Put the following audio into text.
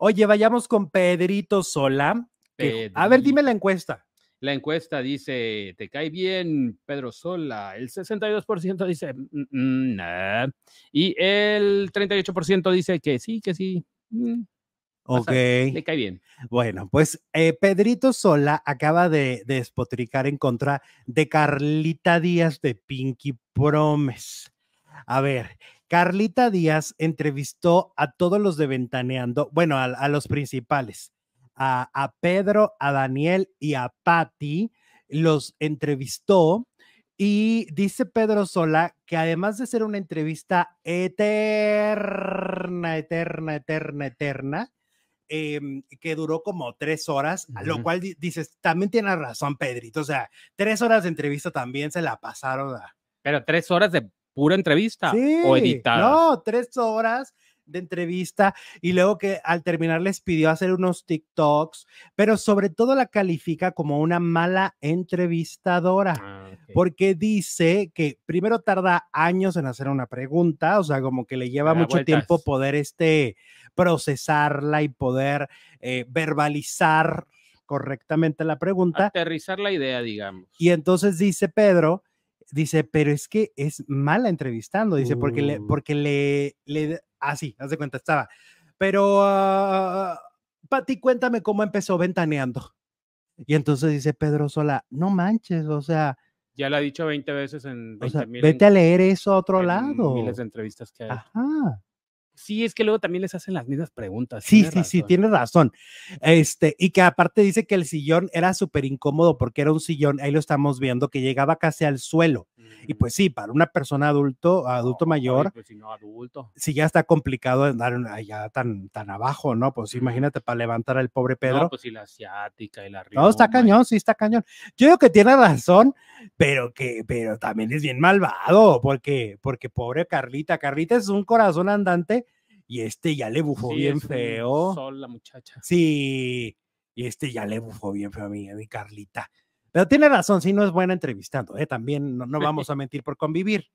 Oye, vayamos con Pedrito Sola. a ver, dime la encuesta. La encuesta dice, ¿te cae bien Pedro Sola? El 62% dice, mm, mm, no. Y el 38% dice que sí, que sí. Mm, ok. Le cae bien. Bueno, pues eh, Pedrito Sola acaba de despotricar en contra de Carlita Díaz de Pinky Promes. A ver, Carlita Díaz entrevistó a todos los de Ventaneando, bueno, a, los principales, a, Pedro, a Daniel y a Patti, los entrevistó y dice Pedro Sola que además de ser una entrevista eterna, eterna, eterna, eterna, em, que duró como tres horas, lo cual dices, también tiene razón Pedrito, o sea, tres horas de entrevista también se la pasaron Pero tres horas de pura entrevista o editada. No, tres horas de entrevista y luego que al terminar les pidió hacer unos TikToks, pero sobre todo la califica como una mala entrevistadora, ah, porque dice que primero tarda años en hacer una pregunta, o sea, como que le lleva mucho tiempo poder este, procesarla y poder eh, verbalizar correctamente la pregunta. Aterrizar la idea, digamos. Y entonces dice Pedro dice, pero es que es mala entrevistando, dice, porque le, uh. porque le, le, así, ah, haz cuenta, estaba. Pero, ah, Pati, cuéntame cómo empezó ventaneando. Y entonces dice Pedro Sola, no manches, o sea. Ya lo ha dicho 20 veces en 20 Vete a leer eso a otro lado. Miles de entrevistas que hay. Ajá. Sí, es que luego también les hacen las mismas preguntas. Sí, sí, sí, tiene razón. Este, y que aparte dice que el sillón era súper incómodo porque era un sillón, ahí lo estamos viendo, que llegaba casi al suelo. Y pues sí, para una persona adulto, adulto mayor, pues si no adulto. ya está complicado andar allá tan, tan abajo, ¿no? Pues imagínate para levantar al pobre Pedro. No, pues y la asiática y la No, está cañón, sí, está cañón. Yo creo que tiene razón pero que, pero también es bien malvado, porque, porque pobre Carlita, Carlita es un corazón andante y este ya le bufó bien feo. la muchacha. Sí, y este ya le bufó bien feo a mi, Carlita. Pero tiene razón, si no es buena entrevistando, ¿eh? también no vamos a mentir por convivir.